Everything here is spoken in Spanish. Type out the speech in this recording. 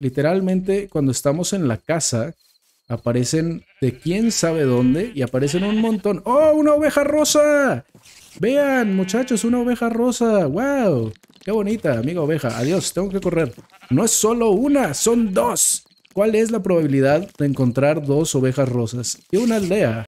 literalmente cuando estamos en la casa, aparecen de quién sabe dónde y aparecen un montón. ¡Oh, una oveja rosa! Vean, muchachos, una oveja rosa. ¡Wow! ¡Qué bonita, amiga oveja! Adiós, tengo que correr. No es solo una, son dos. ¿Cuál es la probabilidad de encontrar dos ovejas rosas? Y una aldea.